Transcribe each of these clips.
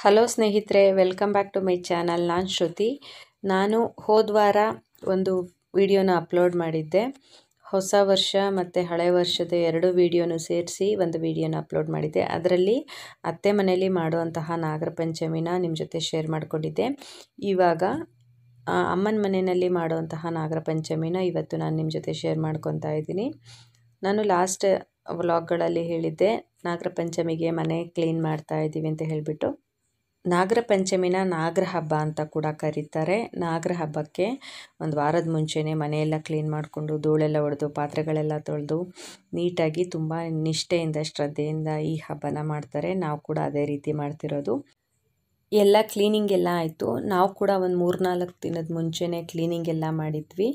hello ಸ್ನೇಹಿತರೆ welcome back to my channel ನಾನು ಶ್ರುತಿ ನಾನು ಹೋದ ವಾರ ಒಂದು ವಿಡಿಯೋನ ಅಪ್ಲೋಡ್ ಮಾಡಿದ್ದೆ ಹೊಸ ವರ್ಷ ಮತ್ತು ಹಳೆ ವರ್ಷದ ಎರಡು ವಿಡಿಯೋನೂ ಸೇರಿಸಿ ಒಂದು ವಿಡಿಯೋನ ಅಪ್ಲೋಡ್ ಮಾಡಿದ್ದೆ ಅದರಲ್ಲಿ ಅತ್ತೆ ಮನೆಯಲ್ಲಿ ಮಾಡುವಂತಹ ನಾಗರ ಪಂಚಮಿನ ನಿಮ್ಮ ಜೊತೆ ಶೇರ್ ಮಾಡಿಕೊಂಡಿದ್ದೆ ಇವಾಗ ಅಮ್ಮನ ಮನೆಯಲ್ಲಿ ಮಾಡುವಂತಹ ನಾಗರ ಪಂಚಮಿನ ಇವತ್ತು ನಾನು ನಿಮ್ಮ ಜೊತೆ ಶೇರ್ ಮಾಡ್ಕೊತಾ ಇದ್ದೀನಿ ನಾನು ಲಾಸ್ಟ್ ವ್ಲಾಗ್ಗಳಲ್ಲಿ ಹೇಳಿದ್ದೆ ನಾಗರ ಪಂಚಮಿಗೆ ಮನೆ ಕ್ಲೀನ್ ಮಾಡ್ತಾ ಇದ್ದೀವಿ ಅಂತ ಹೇಳಿಬಿಟ್ಟು ನಾಗರ ಪಂಚಮಿನ ನಾಗರ ಹಬ್ಬ ಅಂತ ಕೂಡ ಕರೀತಾರೆ ನಾಗರ ಹಬ್ಬಕ್ಕೆ ಒಂದು ವಾರದ ಮುಂಚೆನೇ ಮನೆಯೆಲ್ಲ ಕ್ಲೀನ್ ಮಾಡಿಕೊಂಡು ಧೂಳೆಲ್ಲ ಹೊಡೆದು ಪಾತ್ರೆಗಳೆಲ್ಲ ತೊಳೆದು ನೀಟಾಗಿ ತುಂಬ ನಿಷ್ಠೆಯಿಂದ ಶ್ರದ್ಧೆಯಿಂದ ಈ ಹಬ್ಬನ ಮಾಡ್ತಾರೆ ನಾವು ಕೂಡ ಅದೇ ರೀತಿ ಮಾಡ್ತಿರೋದು ಎಲ್ಲ ಕ್ಲೀನಿಂಗ್ ಎಲ್ಲ ಆಯಿತು ನಾವು ಕೂಡ ಒಂದು ಮೂರ್ನಾಲ್ಕು ದಿನದ ಮುಂಚೆನೇ ಕ್ಲೀನಿಂಗ್ ಎಲ್ಲ ಮಾಡಿದ್ವಿ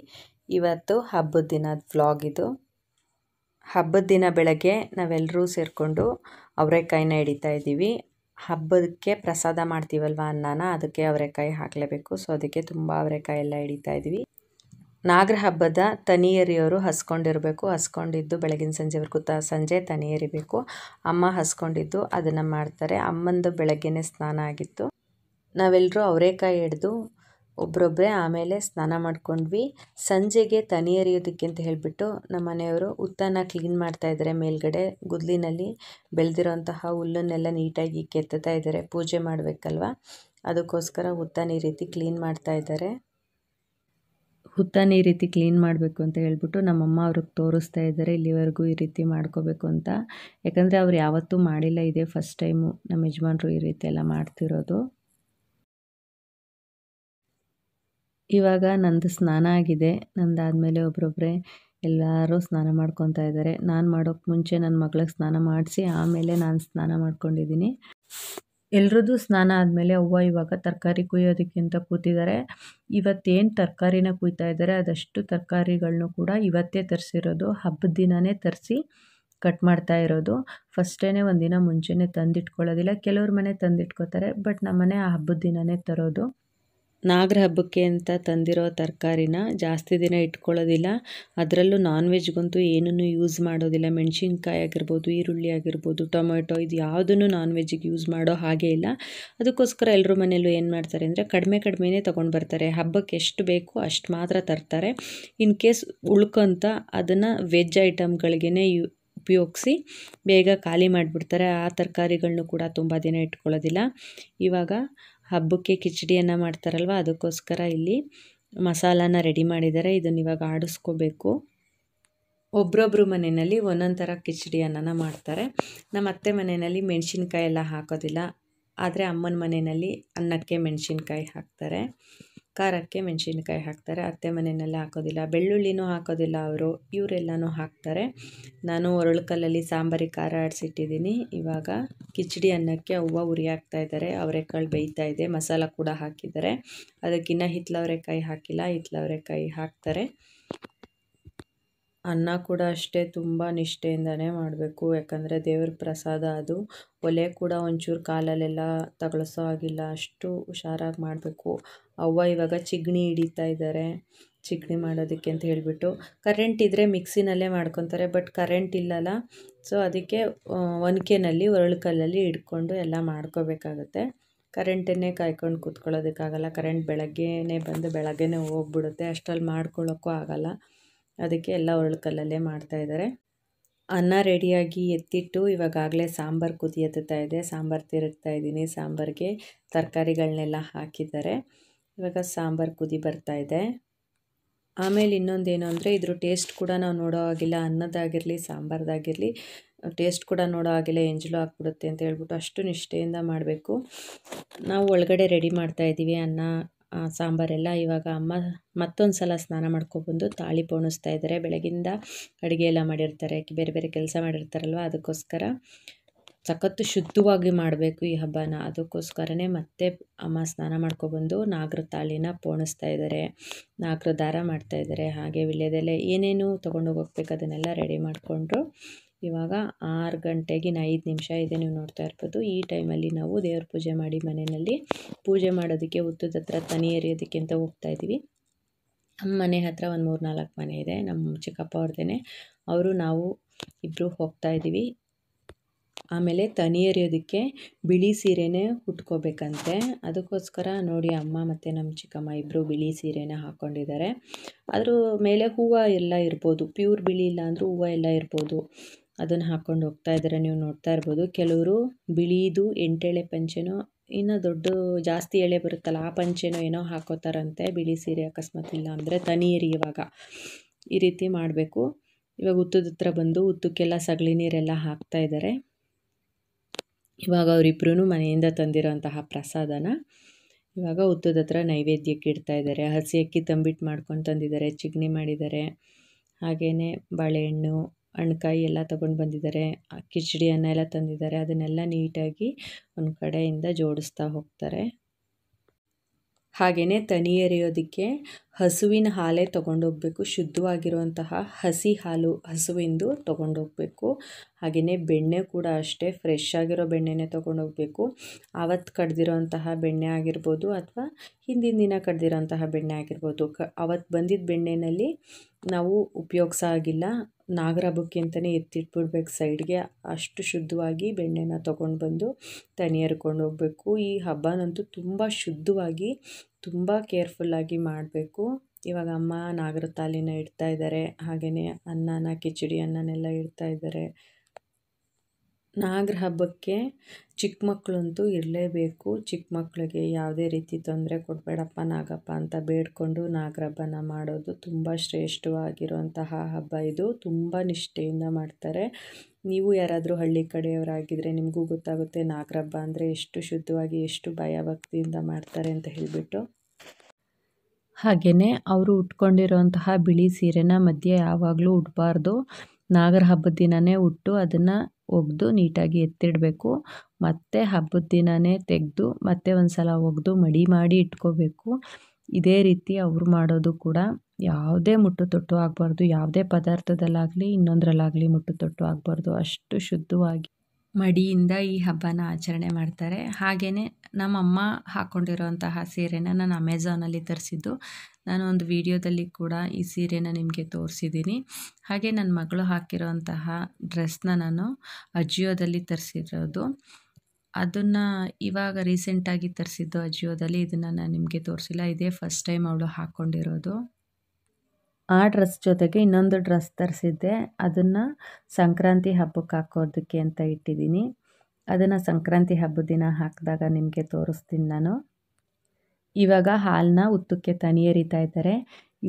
ಇವತ್ತು ಹಬ್ಬದ ದಿನದ ವ್ಲಾಗ್ ಇದು ಹಬ್ಬದ ದಿನ ಬೆಳಗ್ಗೆ ನಾವೆಲ್ಲರೂ ಸೇರಿಕೊಂಡು ಕೈನ ಹಿಡಿತಾ ಇದ್ದೀವಿ ಹಬ್ಬಕ್ಕೆ ಪ್ರಸಾದ ಮಾಡ್ತೀವಲ್ವ ಅನ್ನಾನ ಅದಕ್ಕೆ ಅವರೆಕಾಯಿ ಹಾಕಲೇಬೇಕು ಸೊ ಅದಕ್ಕೆ ತುಂಬ ಅವರೆಕಾಯಿ ಎಲ್ಲ ಹಿಡಿತಾ ಇದ್ವಿ ನಾಗರ ಹಬ್ಬದ ತನಿ ಹಸ್ಕೊಂಡಿರಬೇಕು ಹಸ್ಕೊಂಡಿದ್ದು ಬೆಳಗಿನ ಸಂಜೆವರೆಗೂ ತ ಸಂಜೆ ತನಿ ಎರಿಬೇಕು ಅಮ್ಮ ಹಸ್ಕೊಂಡಿದ್ದು ಅದನ್ನು ಮಾಡ್ತಾರೆ ಅಮ್ಮಂದು ಬೆಳಗ್ಗೆನೇ ಸ್ನಾನ ಆಗಿತ್ತು ನಾವೆಲ್ಲರೂ ಅವರೆಕಾಯಿ ಹಿಡಿದು ಒಬ್ಬರೊಬ್ಬರೇ ಆಮೇಲೆ ಸ್ನಾನ ಮಾಡ್ಕೊಂಡ್ವಿ ಸಂಜೆಗೆ ತನಿ ಎರಿಯೋದಕ್ಕೆ ಅಂತ ಹೇಳಿಬಿಟ್ಟು ನಮ್ಮ ಮನೆಯವರು ಹುತ್ತನ್ನು ಕ್ಲೀನ್ ಮಾಡ್ತಾ ಇದ್ದಾರೆ ಮೇಲ್ಗಡೆ ಗುದ್ಲಿನಲ್ಲಿ ಬೆಳೆದಿರೋಂತಹ ಹುಲ್ಲನ್ನೆಲ್ಲ ನೀಟಾಗಿ ಕೆತ್ತುತ್ತಾ ಇದ್ದಾರೆ ಪೂಜೆ ಮಾಡಬೇಕಲ್ವ ಅದಕ್ಕೋಸ್ಕರ ಹುತ್ತನ ಈ ರೀತಿ ಕ್ಲೀನ್ ಮಾಡ್ತಾ ಇದ್ದಾರೆ ಹುತ್ತನ ಈ ರೀತಿ ಕ್ಲೀನ್ ಮಾಡಬೇಕು ಅಂತ ಹೇಳ್ಬಿಟ್ಟು ನಮ್ಮಮ್ಮ ಅವ್ರಿಗೆ ತೋರಿಸ್ತಾ ಇದ್ದಾರೆ ಇಲ್ಲಿವರೆಗೂ ಈ ರೀತಿ ಮಾಡ್ಕೋಬೇಕು ಅಂತ ಯಾಕಂದರೆ ಅವ್ರು ಯಾವತ್ತೂ ಮಾಡಿಲ್ಲ ಇದೇ ಫಸ್ಟ್ ಟೈಮು ನಮ್ಮ ಯಜಮಾನ್ರು ಈ ರೀತಿ ಎಲ್ಲ ಮಾಡ್ತಿರೋದು ಇವಾಗ ನಂದು ಸ್ನಾನ ಆಗಿದೆ ಮೇಲೆ ಒಬ್ರೊಬ್ಬರೇ ಎಲ್ಲರೂ ಸ್ನಾನ ಮಾಡ್ಕೊತಾ ಇದ್ದಾರೆ ನಾನು ಮಾಡೋಕ್ಕೆ ಮುಂಚೆ ನನ್ನ ಮಗಳಿಗೆ ಸ್ನಾನ ಮಾಡಿಸಿ ಆಮೇಲೆ ನಾನು ಸ್ನಾನ ಮಾಡ್ಕೊಂಡಿದ್ದೀನಿ ಎಲ್ರದ್ದು ಸ್ನಾನ ಆದಮೇಲೆ ಅವ್ವ ಇವಾಗ ತರಕಾರಿ ಕುಯ್ಯೋದಕ್ಕಿಂತ ಕೂತಿದ್ದಾರೆ ಇವತ್ತೇನು ತರಕಾರಿನ ಕುಯ್ತಾ ಇದ್ದಾರೆ ಅದಷ್ಟು ತರಕಾರಿಗಳನ್ನು ಕೂಡ ಇವತ್ತೇ ತರಿಸಿರೋದು ಹಬ್ಬದ ದಿನವೇ ತರಿಸಿ ಕಟ್ ಮಾಡ್ತಾ ಇರೋದು ಫಸ್ಟೇ ದಿನ ಮುಂಚೆನೇ ತಂದಿಟ್ಕೊಳ್ಳೋದಿಲ್ಲ ಕೆಲವ್ರ ಮನೆ ತಂದಿಟ್ಕೋತಾರೆ ಬಟ್ ನಮ್ಮನೆ ಆ ಹಬ್ಬದ ದಿನವೇ ತರೋದು ನಾಗರ ಹಬ್ಬಕ್ಕೆ ಅಂತ ತಂದಿರೋ ತರಕಾರಿನ ಜಾಸ್ತಿ ದಿನ ಇಟ್ಕೊಳ್ಳೋದಿಲ್ಲ ಅದರಲ್ಲೂ ನಾನ್ ವೆಜ್ಗಂತೂ ಏನೂ ಯೂಸ್ ಮಾಡೋದಿಲ್ಲ ಮೆಣಸಿನ್ಕಾಯಿ ಆಗಿರ್ಬೋದು ಈರುಳ್ಳಿ ಆಗಿರ್ಬೋದು ಟೊಮೆಟೊ ಇದು ಯಾವುದನ್ನು ನಾನ್ ವೆಜ್ಗೆ ಯೂಸ್ ಮಾಡೋ ಹಾಗೆ ಇಲ್ಲ ಅದಕ್ಕೋಸ್ಕರ ಎಲ್ಲರೂ ಮನೆಯಲ್ಲೂ ಏನು ಮಾಡ್ತಾರೆ ಅಂದರೆ ಕಡಿಮೆ ಕಡಿಮೆನೇ ತೊಗೊಂಡು ಬರ್ತಾರೆ ಹಬ್ಬಕ್ಕೆ ಎಷ್ಟು ಬೇಕು ಅಷ್ಟು ಮಾತ್ರ ತರ್ತಾರೆ ಇನ್ ಕೇಸ್ ಉಳ್ಕೊಂತ ಅದನ್ನು ವೆಜ್ ಐಟಮ್ಗಳಿಗೆ ಯು ಉಪಯೋಗಿಸಿ ಬೇಗ ಖಾಲಿ ಮಾಡಿಬಿಡ್ತಾರೆ ಆ ತರಕಾರಿಗಳನ್ನು ಕೂಡ ತುಂಬ ದಿನ ಇಟ್ಕೊಳ್ಳೋದಿಲ್ಲ ಇವಾಗ ಹಬ್ಬಕ್ಕೆ ಕಿಚಡಿಯನ್ನು ಮಾಡ್ತಾರಲ್ವ ಅದಕ್ಕೋಸ್ಕರ ಇಲ್ಲಿ ಮಸಾಲಾನ ರೆಡಿ ಮಾಡಿದ್ದಾರೆ ಇದನ್ನು ಇವಾಗ ಆಡಿಸ್ಕೋಬೇಕು ಒಬ್ರೊಬ್ರು ಮನೆಯಲ್ಲಿ ಒಂದೊಂದು ಥರ ಕಿಚಡಿ ಅನ್ನನ ಮಾಡ್ತಾರೆ ನಮ್ಮ ಅತ್ತೆ ಮನೆಯಲ್ಲಿ ಮೆಣಸಿನ್ಕಾಯಿ ಎಲ್ಲ ಹಾಕೋದಿಲ್ಲ ಆದರೆ ಅಮ್ಮನ ಮನೆಯಲ್ಲಿ ಅನ್ನಕ್ಕೆ ಮೆಣಸಿನ್ಕಾಯಿ ಹಾಕ್ತಾರೆ ಖಾರಕ್ಕೆ ಮೆಣಸಿನ್ಕಾಯಿ ಹಾಕ್ತಾರೆ ಅತ್ತೆ ಮನೆಯಲ್ಲಿ ಹಾಕೋದಿಲ್ಲ ಬೆಳ್ಳುಳ್ಳಿನೂ ಹಾಕೋದಿಲ್ಲ ಅವರು ಇವರೆಲ್ಲನೂ ಹಾಕ್ತಾರೆ ನಾನು ಒರಳುಕಲ್ಲಲ್ಲಿ ಸಾಂಬಾರಿ ಖಾರ ಆಡಿಸಿಟ್ಟಿದ್ದೀನಿ ಇವಾಗ ಕಿಚಡಿ ಅನ್ನಕ್ಕೆ ಹೂವು ಉರಿ ಹಾಕ್ತಾಯಿದ್ದಾರೆ ಅವರೆಕಾಳು ಬೇಯ್ತಾ ಇದೆ ಮಸಾಲ ಕೂಡ ಹಾಕಿದ್ದಾರೆ ಅದಕ್ಕಿನ್ನ ಹಿತ್ಲವರೆಕಾಯಿ ಹಾಕಿಲ್ಲ ಹಿತ್ಲವರೆಕಾಯಿ ಹಾಕ್ತಾರೆ ಅನ್ನ ಕೂಡ ಅಷ್ಟೇ ತುಂಬ ನಿಷ್ಠೆಯಿಂದನೇ ಮಾಡಬೇಕು ಯಾಕಂದರೆ ದೇವ್ರ ಪ್ರಸಾದ ಅದು ಒಲೆ ಕೂಡ ಒಂಚೂರು ಕಾಲಲ್ಲೆಲ್ಲ ತಗೊಳ್ಸೋ ಆಗಿಲ್ಲ ಅಷ್ಟು ಹುಷಾರಾಗಿ ಮಾಡಬೇಕು ಅವ್ವ ಇವಾಗ ಚಿಗ್ಣಿ ಹಿಡಿತಾ ಇದ್ದಾರೆ ಚಿಗ್ಣಿ ಮಾಡೋದಕ್ಕೆ ಅಂತ ಹೇಳಿಬಿಟ್ಟು ಕರೆಂಟ್ ಇದ್ದರೆ ಮಿಕ್ಸಿನಲ್ಲೇ ಮಾಡ್ಕೊತಾರೆ ಬಟ್ ಕರೆಂಟ್ ಇಲ್ಲಲ್ಲ ಸೊ ಅದಕ್ಕೆ ಒನಕೆನಲ್ಲಿ ಒರಳು ಕಲ್ಲಲ್ಲಿ ಹಿಡ್ಕೊಂಡು ಎಲ್ಲ ಮಾಡ್ಕೋಬೇಕಾಗತ್ತೆ ಕರೆಂಟನ್ನೇ ಕಾಯ್ಕೊಂಡು ಕೂತ್ಕೊಳ್ಳೋದಕ್ಕಾಗಲ್ಲ ಕರೆಂಟ್ ಬೆಳಗ್ಗೆನೇ ಬಂದು ಬೆಳಗ್ಗೆನೇ ಹೋಗ್ಬಿಡುತ್ತೆ ಅಷ್ಟರಲ್ಲಿ ಮಾಡ್ಕೊಳ್ಳೋಕ್ಕೂ ಆಗಲ್ಲ ಅದಕ್ಕೆ ಎಲ್ಲ ಒರಳು ಮಾಡ್ತಾ ಮಾಡ್ತಾಯಿದ್ದಾರೆ ಅನ್ನ ರೆಡಿಯಾಗಿ ಎತ್ತಿಟ್ಟು ಇವಾಗಾಗಲೇ ಸಾಂಬಾರು ಎತ್ತುತ್ತಾ ಇದೆ ಸಾಂಬಾರು ತಿರುಗ್ತಾ ಇದ್ದೀನಿ ಸಾಂಬಾರಿಗೆ ತರಕಾರಿಗಳನ್ನೆಲ್ಲ ಹಾಕಿದ್ದಾರೆ ಇವಾಗ ಸಾಂಬಾರು ಕುದಿ ಬರ್ತಾ ಇದೆ ಆಮೇಲೆ ಇನ್ನೊಂದೇನು ಅಂದರೆ ಇದ್ರ ಟೇಸ್ಟ್ ಕೂಡ ನಾವು ನೋಡೋ ಹಾಗಿಲ್ಲ ಅನ್ನದಾಗಿರಲಿ ಸಾಂಬಾರ್ದಾಗಿರಲಿ ಟೇಸ್ಟ್ ಕೂಡ ನೋಡೋ ಹಾಗಿಲ್ಲ ಎಂಜಲು ಹಾಕ್ಬಿಡುತ್ತೆ ಅಂತ ಹೇಳ್ಬಿಟ್ಟು ಅಷ್ಟು ನಿಷ್ಠೆಯಿಂದ ಮಾಡಬೇಕು ನಾವು ಒಳಗಡೆ ರೆಡಿ ಮಾಡ್ತಾಯಿದ್ದೀವಿ ಅನ್ನ ಸಾಂಬಾರೆಲ್ಲ ಇವಾಗ ಅಮ್ಮ ಮತ್ತೊಂದು ಸಲ ಸ್ನಾನ ಮಾಡ್ಕೊಬಂದು ತಾಳಿ ಪೋಣಿಸ್ತಾ ಇದ್ದಾರೆ ಬೆಳಗಿಂದ ಅಡುಗೆ ಎಲ್ಲ ಮಾಡಿರ್ತಾರೆ ಬೇರೆ ಬೇರೆ ಕೆಲಸ ಮಾಡಿರ್ತಾರಲ್ವ ಅದಕ್ಕೋಸ್ಕರ ಸಖತ್ತು ಶುದ್ಧವಾಗಿ ಮಾಡಬೇಕು ಈ ಹಬ್ಬನ ಅದಕ್ಕೋಸ್ಕರನೇ ಮತ್ತೆ ಅಮ್ಮ ಸ್ನಾನ ಮಾಡ್ಕೊಬಂದು ನಾಗರ ತಾಳಿನ ಪೋಣಿಸ್ತಾ ಇದ್ದಾರೆ ನಾಗರ ದಾರ ಮಾಡ್ತಾ ಇದ್ದಾರೆ ಹಾಗೆ ವಿಳ್ಯದೆಲೆ ಏನೇನು ಹೋಗ್ಬೇಕು ಅದನ್ನೆಲ್ಲ ರೆಡಿ ಮಾಡಿಕೊಂಡ್ರು ಇವಾಗ ಆರು ಗಂಟೆಗೆ ಐದು ನಿಮಿಷ ಇದೆ ನೀವು ನೋಡ್ತಾ ಇರ್ಬೋದು ಈ ಟೈಮಲ್ಲಿ ನಾವು ದೇವ್ರ ಪೂಜೆ ಮಾಡಿ ಮನೆಯಲ್ಲಿ ಪೂಜೆ ಮಾಡೋದಕ್ಕೆ ಹುತ್ತದ ಹತ್ರ ತನಿ ಎರಿಯೋದಕ್ಕೆ ಅಂತ ಹೋಗ್ತಾಯಿದ್ದೀವಿ ನಮ್ಮ ಮನೆ ಹತ್ರ ಒಂದು ಮೂರು ನಾಲ್ಕು ಮನೆ ಇದೆ ನಮ್ಮ ಚಿಕ್ಕಪ್ಪ ಅವ್ರದ್ದೇ ಅವರು ನಾವು ಇಬ್ಬರು ಇದ್ದೀವಿ ಆಮೇಲೆ ತನಿ ಎರಿಯೋದಕ್ಕೆ ಬಿಳಿ ಸೀರೆನೇ ಉಟ್ಕೋಬೇಕಂತೆ ಅದಕ್ಕೋಸ್ಕರ ನೋಡಿ ಅಮ್ಮ ಮತ್ತು ನಮ್ಮ ಚಿಕ್ಕಮ್ಮ ಇಬ್ಬರು ಬಿಳಿ ಸೀರೆನ ಹಾಕ್ಕೊಂಡಿದ್ದಾರೆ ಅದ್ರ ಮೇಲೆ ಹೂವು ಎಲ್ಲ ಇರ್ಬೋದು ಪ್ಯೂರ್ ಬಿಳಿ ಇಲ್ಲ ಹೂವು ಎಲ್ಲ ಇರ್ಬೋದು ಅದನ್ನು ಹಾಕ್ಕೊಂಡು ಹೋಗ್ತಾ ಇದ್ದಾರೆ ನೀವು ನೋಡ್ತಾ ಇರ್ಬೋದು ಕೆಲವರು ಬಿಳಿದು ಎಂಟೆಳೆ ಪಂಚೆನೋ ಇನ್ನು ದೊಡ್ಡ ಜಾಸ್ತಿ ಎಳೆ ಬರುತ್ತಲ್ಲ ಆ ಪಂಚೆನೋ ಏನೋ ಹಾಕೋತಾರಂತೆ ಬಿಳಿ ಸೀರೆ ಅಕಸ್ಮಾತ್ ಇಲ್ಲ ಅಂದರೆ ತನಿಯರಿ ಇವಾಗ ಈ ರೀತಿ ಮಾಡಬೇಕು ಇವಾಗ ಉತ್ತದ ಹತ್ರ ಬಂದು ಉತ್ತಕ್ಕೆಲ್ಲ ಸಗಣಿ ನೀರೆಲ್ಲ ಹಾಕ್ತಾ ಇದ್ದಾರೆ ಇವಾಗ ಅವರಿಬ್ರು ಮನೆಯಿಂದ ತಂದಿರೋಂತಹ ಪ್ರಸಾದನ ಇವಾಗ ಉತ್ತದ ಹತ್ರ ನೈವೇದ್ಯಕ್ಕೆ ಇಡ್ತಾ ಇದ್ದಾರೆ ಹಸಿ ಅಕ್ಕಿ ತಂಬಿಟ್ಟು ಮಾಡ್ಕೊಂಡು ತಂದಿದ್ದಾರೆ ಚಿಗ್ನಿ ಮಾಡಿದ್ದಾರೆ ಹಾಗೆಯೇ ಬಾಳೆಹಣ್ಣು ಕಾಯಿ ಎಲ್ಲ ತಗೊಂಡು ಬಂದಿದ್ದಾರೆ ಕಿಚಡಿಯನ್ನು ಎಲ್ಲ ತಂದಿದ್ದಾರೆ ಅದನ್ನೆಲ್ಲ ನೀಟಾಗಿ ಒಂದು ಕಡೆಯಿಂದ ಜೋಡಿಸ್ತಾ ಹೋಗ್ತಾರೆ ಹಾಗೆಯೇ ತನಿ ಎರೆಯೋದಕ್ಕೆ ಹಸುವಿನ ಹಾಲೇ ತೊಗೊಂಡೋಗ್ಬೇಕು ಶುದ್ಧವಾಗಿರುವಂತಹ ಹಸಿ ಹಾಲು ಹಸುವಿಂದು ತೊಗೊಂಡೋಗ್ಬೇಕು ಹಾಗೆಯೇ ಬೆಣ್ಣೆ ಕೂಡ ಅಷ್ಟೇ ಫ್ರೆಶ್ ಆಗಿರೋ ಬೆಣ್ಣೆನೇ ತೊಗೊಂಡೋಗ್ಬೇಕು ಆವತ್ತು ಕಡ್ದಿರೋಂತಹ ಬೆಣ್ಣೆ ಆಗಿರ್ಬೋದು ಅಥವಾ ಹಿಂದಿನ ದಿನ ಕಡ್ದಿರೋಂತಹ ಬೆಣ್ಣೆ ಆಗಿರ್ಬೋದು ಕ ಅವತ್ತು ಬಂದಿದ್ದ ಬೆಣ್ಣೆನಲ್ಲಿ ನಾವು ಉಪಯೋಗಿಸ ಆಗಿಲ್ಲ ನಾಗರ ಅಂತಲೇ ಎತ್ತಿಟ್ಬಿಡ್ಬೇಕು ಸೈಡ್ಗೆ ಅಷ್ಟು ಶುದ್ಧವಾಗಿ ಬೆಣ್ಣೆನ ತೊಗೊಂಡು ಬಂದು ತನಿ ಹರ್ಕೊಂಡು ಹೋಗಬೇಕು ಈ ಹಬ್ಬನಂತೂ ತುಂಬ ಶುದ್ಧವಾಗಿ ತುಂಬ ಕೇರ್ಫುಲ್ಲಾಗಿ ಮಾಡಬೇಕು ಇವಾಗ ಅಮ್ಮ ನಾಗರ ತಾಲಿನ ಇಡ್ತಾ ಇದ್ದಾರೆ ಹಾಗೆಯೇ ಅನ್ನನ ಕಿಚಡಿ ಅನ್ನನೆಲ್ಲ ಇಡ್ತಾ ಇದ್ದಾರೆ ನಾಗರ ಹಬ್ಬಕ್ಕೆ ಚಿಕ್ಕ ಮಕ್ಕಳಂತೂ ಇರಲೇಬೇಕು ಚಿಕ್ಕ ಮಕ್ಕಳಿಗೆ ಯಾವುದೇ ರೀತಿ ತೊಂದರೆ ಕೊಡಬೇಡಪ್ಪ ನಾಗಪ್ಪ ಅಂತ ಬೇಡಿಕೊಂಡು ನಾಗರ ಹಬ್ಬನ ಮಾಡೋದು ತುಂಬ ಶ್ರೇಷ್ಠವಾಗಿರುವಂತಹ ಹಬ್ಬ ಇದು ತುಂಬ ನಿಷ್ಠೆಯಿಂದ ಮಾಡ್ತಾರೆ ನೀವು ಯಾರಾದರೂ ಹಳ್ಳಿ ಕಡೆಯವರಾಗಿದ್ದರೆ ನಿಮಗೂ ಗೊತ್ತಾಗುತ್ತೆ ನಾಗರ ಹಬ್ಬ ಅಂದರೆ ಎಷ್ಟು ಶುದ್ಧವಾಗಿ ಎಷ್ಟು ಭಯಭಕ್ತಿಯಿಂದ ಮಾಡ್ತಾರೆ ಅಂತ ಹೇಳಿಬಿಟ್ಟು ಹಾಗೆಯೇ ಅವರು ಉಟ್ಕೊಂಡಿರುವಂತಹ ಬಿಳಿ ಸೀರೆನ ಮಧ್ಯೆ ಯಾವಾಗಲೂ ಉಡಬಾರ್ದು ನಾಗರ ಹಬ್ಬದ ದಿನವೇ ಉಟ್ಟು ಅದನ್ನು ಒಗೆದು ನೀಟಾಗಿ ಎತ್ತಿಡಬೇಕು ಮತ್ತೆ ಹಬ್ಬದ ದಿನವೇ ತೆಗೆದು ಮತ್ತೆ ಒಂದು ಸಲ ಒಗೆದು ಮಡಿ ಮಾಡಿ ಇಟ್ಕೋಬೇಕು ಇದೇ ರೀತಿ ಅವರು ಮಾಡೋದು ಕೂಡ ಯಾವುದೇ ಮುಟ್ಟು ತೊಟ್ಟು ಆಗಬಾರ್ದು ಯಾವುದೇ ಪದಾರ್ಥದಲ್ಲಾಗಲಿ ಇನ್ನೊಂದರಲ್ಲಾಗಲಿ ಮುಟ್ಟು ತೊಟ್ಟು ಆಗಬಾರ್ದು ಅಷ್ಟು ಶುದ್ಧವಾಗಿ ಮಡಿಯಿಂದ ಈ ಹಬ್ಬನ ಆಚರಣೆ ಮಾಡ್ತಾರೆ ಹಾಗೆಯೇ ನಮ್ಮಮ್ಮ ಹಾಕ್ಕೊಂಡಿರುವಂತಹ ಸೀರೆನ ನಾನು ಅಮೆಝಾನಲ್ಲಿ ತರಿಸಿದ್ದು ನಾನು ಒಂದು ವಿಡಿಯೋದಲ್ಲಿ ಕೂಡ ಈ ಸೀರೆನ ನಿಮಗೆ ತೋರಿಸಿದ್ದೀನಿ ಹಾಗೆ ನನ್ನ ಮಗಳು ಹಾಕಿರೋಂತಹ ಡ್ರೆಸ್ನ ನಾನು ಅಜಿಯೋದಲ್ಲಿ ತರಿಸಿರೋದು ಅದನ್ನು ಇವಾಗ ರೀಸೆಂಟಾಗಿ ತರಿಸಿದ್ದು ಅಜಿಯೋದಲ್ಲಿ ಇದನ್ನು ನಾನು ನಿಮಗೆ ತೋರಿಸಿಲ್ಲ ಇದೇ ಫಸ್ಟ್ ಟೈಮ್ ಅವಳು ಹಾಕ್ಕೊಂಡಿರೋದು ಆ ಡ್ರೆಸ್ ಜೊತೆಗೆ ಇನ್ನೊಂದು ಡ್ರೆಸ್ ತರಿಸಿದ್ದೆ ಅದನ್ನು ಸಂಕ್ರಾಂತಿ ಹಬ್ಬಕ್ಕೆ ಹಾಕೋದಕ್ಕೆ ಅಂತ ಇಟ್ಟಿದ್ದೀನಿ ಅದನ್ನು ಸಂಕ್ರಾಂತಿ ಹಬ್ಬದ ದಿನ ಹಾಕಿದಾಗ ನಿಮಗೆ ತೋರಿಸ್ತೀನಿ ನಾನು ಇವಾಗ ಹಾಲನ್ನ ಉತ್ತಕ್ಕೆ ತನಿ ಎರಿತಾ ಇದ್ದಾರೆ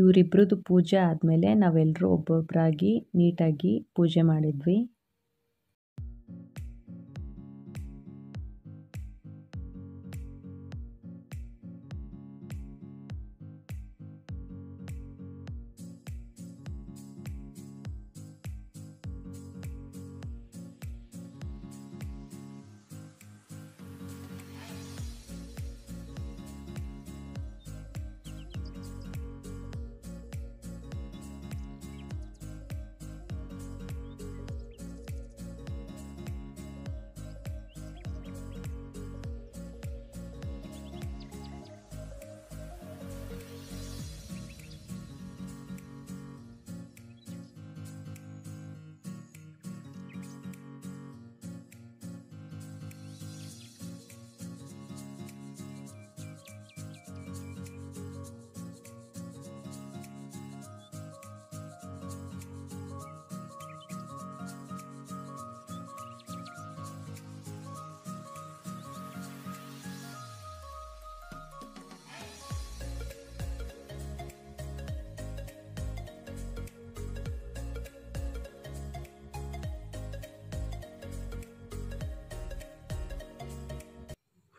ಇವರಿಬ್ರದ್ದು ಪೂಜೆ ಆದಮೇಲೆ ನಾವೆಲ್ಲರೂ ಒಬ್ಬೊಬ್ಬರಾಗಿ ನೀಟಾಗಿ ಪೂಜೆ ಮಾಡಿದ್ವಿ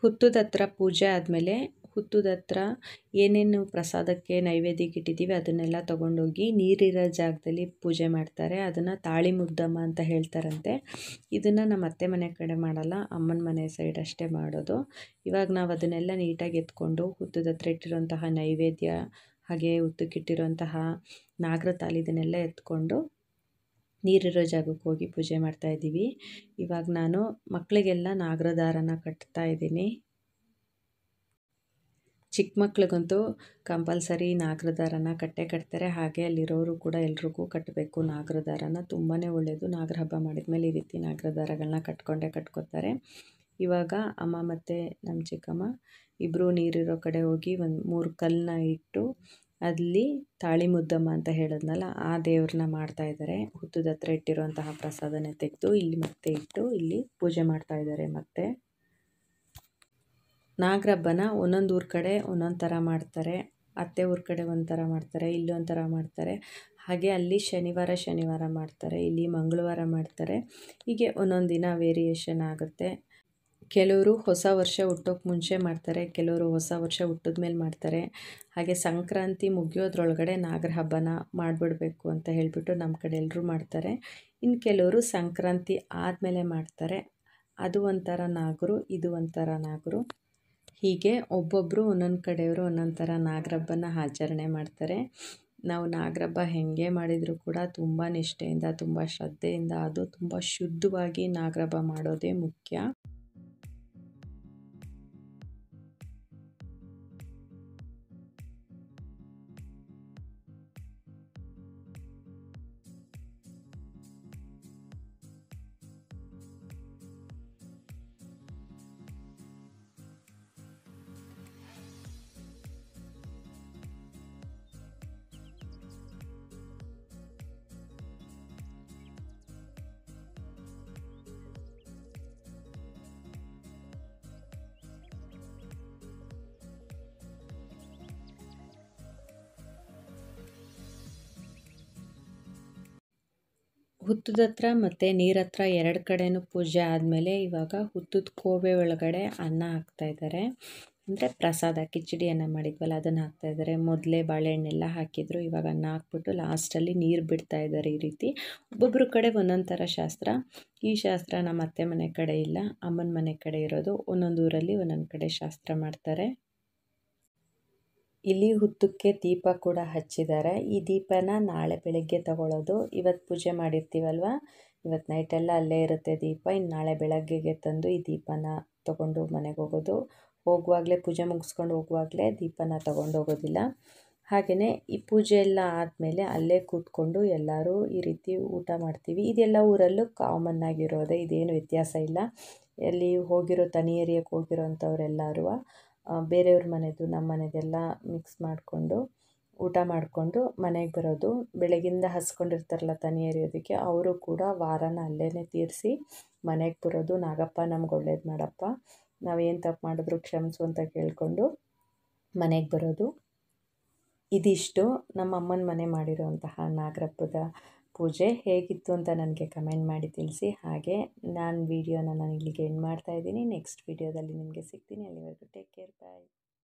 ಹುತ್ತದ ಹತ್ರ ಪೂಜೆ ಆದಮೇಲೆ ಹುತ್ತದ ಏನೇನು ಪ್ರಸಾದಕ್ಕೆ ನೈವೇದ್ಯಕ್ಕೆ ಇಟ್ಟಿದ್ದೀವಿ ಅದನ್ನೆಲ್ಲ ತೊಗೊಂಡೋಗಿ ನೀರಿರೋ ಜಾಗದಲ್ಲಿ ಪೂಜೆ ಮಾಡ್ತಾರೆ ಅದನ್ನು ತಾಳಿ ಮುದ್ದಮ್ಮ ಅಂತ ಹೇಳ್ತಾರಂತೆ ಇದನ್ನು ನಮ್ಮ ಅತ್ತೆ ಮನೆ ಕಡೆ ಮಾಡಲ್ಲ ಅಮ್ಮನ ಮನೆ ಸೈಡ್ ಅಷ್ಟೇ ಮಾಡೋದು ಇವಾಗ ನಾವು ಅದನ್ನೆಲ್ಲ ನೀಟಾಗಿ ಎತ್ಕೊಂಡು ಹುತ್ತದ ಹತ್ರ ಇಟ್ಟಿರುವಂತಹ ನೈವೇದ್ಯ ಹಾಗೆ ಹುತ್ತಕ್ಕಿಟ್ಟಿರುವಂತಹ ನಾಗರ ತಾಳಿ ಇದನ್ನೆಲ್ಲ ಎತ್ಕೊಂಡು ನೀರಿರೋ ಜಾಗಕ್ಕೆ ಹೋಗಿ ಪೂಜೆ ಮಾಡ್ತಾ ಇದ್ದೀವಿ ಇವಾಗ ನಾನು ಮಕ್ಕಳಿಗೆಲ್ಲ ನಾಗರದಾರನ ಕಟ್ತಾ ಇದ್ದೀನಿ ಚಿಕ್ಕ ಮಕ್ಳಿಗಂತೂ ಕಂಪಲ್ಸರಿ ನಾಗರದಾರನ ಕಟ್ಟೆ ಕಟ್ತಾರೆ ಹಾಗೆ ಅಲ್ಲಿರೋರು ಕೂಡ ಎಲ್ರಿಗೂ ಕಟ್ಟಬೇಕು ನಾಗರದಾರನ ತುಂಬಾ ಒಳ್ಳೆಯದು ನಾಗರ ಹಬ್ಬ ಮಾಡಿದ್ಮೇಲೆ ಈ ರೀತಿ ನಾಗರದಾರಗಳನ್ನ ಕಟ್ಕೊಂಡೇ ಕಟ್ಕೋತಾರೆ ಇವಾಗ ಅಮ್ಮ ಮತ್ತು ನಮ್ಮ ಚಿಕ್ಕಮ್ಮ ಇಬ್ಬರು ನೀರಿರೋ ಕಡೆ ಹೋಗಿ ಒಂದು ಮೂರು ಕಲ್ಲನ್ನ ಇಟ್ಟು ಅಲ್ಲಿ ತಾಳಿ ಮುದ್ದಮ್ಮ ಅಂತ ಹೇಳಿದ್ನಲ್ಲ ಆ ದೇವ್ರನ್ನ ಮಾಡ್ತಾ ಇದ್ದಾರೆ ಹುತ್ತದ ಹತ್ರ ಇಟ್ಟಿರುವಂತಹ ಪ್ರಸಾದನೇ ತೆಗೆದು ಇಲ್ಲಿ ಮತ್ತೆ ಇಟ್ಟು ಇಲ್ಲಿ ಪೂಜೆ ಮಾಡ್ತಾ ಇದ್ದಾರೆ ಮತ್ತೆ ನಾಗರಬ್ಬನ ಒಂದೊಂದು ಊರ ಕಡೆ ಒಂದೊಂದು ಥರ ಮಾಡ್ತಾರೆ ಅತ್ತೆ ಊರ ಕಡೆ ಒಂಥರ ಮಾಡ್ತಾರೆ ಇಲ್ಲೊಂಥರ ಮಾಡ್ತಾರೆ ಹಾಗೆ ಅಲ್ಲಿ ಶನಿವಾರ ಶನಿವಾರ ಮಾಡ್ತಾರೆ ಇಲ್ಲಿ ಮಂಗಳವಾರ ಮಾಡ್ತಾರೆ ಹೀಗೆ ಒಂದೊಂದು ದಿನ ವೇರಿಯೇಷನ್ ಆಗುತ್ತೆ ಕೆಲವರು ಹೊಸ ವರ್ಷ ಹುಟ್ಟೋಕೆ ಮುಂಚೆ ಮಾಡ್ತಾರೆ ಕೆಲವರು ಹೊಸ ವರ್ಷ ಹುಟ್ಟಿದ ಮೇಲೆ ಮಾಡ್ತಾರೆ ಹಾಗೆ ಸಂಕ್ರಾಂತಿ ಮುಗಿಯೋದ್ರೊಳಗಡೆ ನಾಗರ ಹಬ್ಬನ ಮಾಡಿಬಿಡ್ಬೇಕು ಅಂತ ಹೇಳಿಬಿಟ್ಟು ನಮ್ಮ ಕಡೆ ಎಲ್ಲರೂ ಮಾಡ್ತಾರೆ ಇನ್ನು ಕೆಲವರು ಸಂಕ್ರಾಂತಿ ಆದಮೇಲೆ ಮಾಡ್ತಾರೆ ಅದು ಒಂಥರ ನಾಗರು ಇದು ಒಂಥರ ನಾಗರು ಹೀಗೆ ಒಬ್ಬೊಬ್ಬರು ಒಂದೊಂದು ಕಡೆಯವರು ಒಂದೊಂದು ಥರ ಹಬ್ಬನ ಆಚರಣೆ ಮಾಡ್ತಾರೆ ನಾವು ನಾಗರಬ್ಬ ಹೆಂಗೆ ಮಾಡಿದರೂ ಕೂಡ ತುಂಬ ನಿಷ್ಠೆಯಿಂದ ತುಂಬ ಶ್ರದ್ಧೆಯಿಂದ ಅದು ತುಂಬ ಶುದ್ಧವಾಗಿ ನಾಗರಬ್ಬ ಮಾಡೋದೇ ಮುಖ್ಯ ಹುತ್ತದ ಮತ್ತು ನೀರತ್ರ ಎರಡು ಕಡೆಯೂ ಪೂಜೆ ಆದಮೇಲೆ ಇವಾಗ ಹುತ್ತದ ಕೋಬೆ ಒಳಗಡೆ ಅನ್ನ ಇದ್ದಾರೆ ಅಂದರೆ ಪ್ರಸಾದ ಕಿಚಡಿಯನ್ನು ಮಾಡಿದ್ವಲ್ಲ ಅದನ್ನು ಹಾಕ್ತಾಯಿದ್ದಾರೆ ಮೊದಲೇ ಬಾಳೆಹಣ್ಣೆಲ್ಲ ಹಾಕಿದ್ರು ಇವಾಗ ಅನ್ನ ಹಾಕ್ಬಿಟ್ಟು ಲಾಸ್ಟಲ್ಲಿ ನೀರು ಬಿಡ್ತಾ ಇದ್ದಾರೆ ಈ ರೀತಿ ಒಬ್ಬೊಬ್ಬರ ಕಡೆ ಒಂದೊಂದು ಥರ ಶಾಸ್ತ್ರ ಈ ಶಾಸ್ತ್ರ ನಮ್ಮ ಅತ್ತೆ ಮನೆ ಕಡೆ ಇಲ್ಲ ಅಮ್ಮನ ಮನೆ ಕಡೆ ಇರೋದು ಒಂದೊಂದು ಊರಲ್ಲಿ ಒಂದೊಂದು ಕಡೆ ಶಾಸ್ತ್ರ ಮಾಡ್ತಾರೆ ಇಲ್ಲಿ ಹುತ್ತಕ್ಕೆ ದೀಪ ಕೂಡ ಹಚ್ಚಿದ್ದಾರೆ ಈ ದೀಪನ ನಾಳೆ ಬೆಳಗ್ಗೆ ತಗೊಳ್ಳೋದು ಇವತ್ತು ಪೂಜೆ ಮಾಡಿರ್ತೀವಲ್ವ ಇವತ್ತು ನೈಟೆಲ್ಲ ಅಲ್ಲೇ ಇರುತ್ತೆ ದೀಪ ಇನ್ನು ನಾಳೆ ಬೆಳಗ್ಗೆಗೆ ತಂದು ಈ ದೀಪನ ತಗೊಂಡು ಮನೆಗೆ ಹೋಗೋದು ಹೋಗುವಾಗಲೇ ಪೂಜೆ ಮುಗಿಸ್ಕೊಂಡು ಹೋಗುವಾಗಲೇ ದೀಪನ ಹೋಗೋದಿಲ್ಲ ಹಾಗೆಯೇ ಈ ಪೂಜೆ ಎಲ್ಲ ಆದಮೇಲೆ ಅಲ್ಲೇ ಕೂತ್ಕೊಂಡು ಎಲ್ಲರೂ ಈ ರೀತಿ ಊಟ ಮಾಡ್ತೀವಿ ಇದೆಲ್ಲ ಊರಲ್ಲೂ ಕಾಮನ್ ಆಗಿರೋದೇ ಇದೇನು ವ್ಯತ್ಯಾಸ ಇಲ್ಲ ಎಲ್ಲಿ ಹೋಗಿರೋ ತನಿ ಏರಿಯಾಕ್ಕೆ ಹೋಗಿರೋ ಅಂಥವ್ರೆಲ್ಲರೂ ಬೇರೆಯವ್ರ ಮನೆಯದು ನಮ್ಮ ಮನೆಯದೆಲ್ಲ ಮಿಕ್ಸ್ ಮಾಡಿಕೊಂಡು ಊಟ ಮಾಡಿಕೊಂಡು ಮನೆಗೆ ಬರೋದು ಬೆಳಗಿಂದ ಹಸ್ಕೊಂಡಿರ್ತಾರಲ್ಲ ತನಿ ಎರಿಯೋದಕ್ಕೆ ಅವರು ಕೂಡ ವಾರನ ಅಲ್ಲೇ ತೀರಿಸಿ ಮನೆಗೆ ಬರೋದು ನಾಗಪ್ಪ ನಮ್ಗೆ ಒಳ್ಳೇದು ಮಾಡಪ್ಪ ನಾವೇನು ತಪ್ಪು ಮಾಡಿದ್ರು ಕ್ಷಮಿಸು ಅಂತ ಕೇಳಿಕೊಂಡು ಮನೆಗೆ ಬರೋದು ಇದಿಷ್ಟು ನಮ್ಮ ಅಮ್ಮನ ಮನೆ ಮಾಡಿರೋವಂತಹ ನಾಗರಪ್ಪದ ಪೂಜೆ ಹೇಗಿತ್ತು ಅಂತ ನನಗೆ ಕಮೆಂಟ್ ಮಾಡಿ ತಿಳಿಸಿ ಹಾಗೆ ನಾನು ವೀಡಿಯೋನ ನಾನು ಇಲ್ಲಿಗೆ ಎಂಡ್ ಮಾಡ್ತಾಯಿದ್ದೀನಿ ನೆಕ್ಸ್ಟ್ ವೀಡಿಯೋದಲ್ಲಿ ನಿಮಗೆ ಸಿಗ್ತೀನಿ ಅಲ್ಲಿವರೆಗೂ ಟೇಕ್ ಕೇರ್ ಬಾಯ್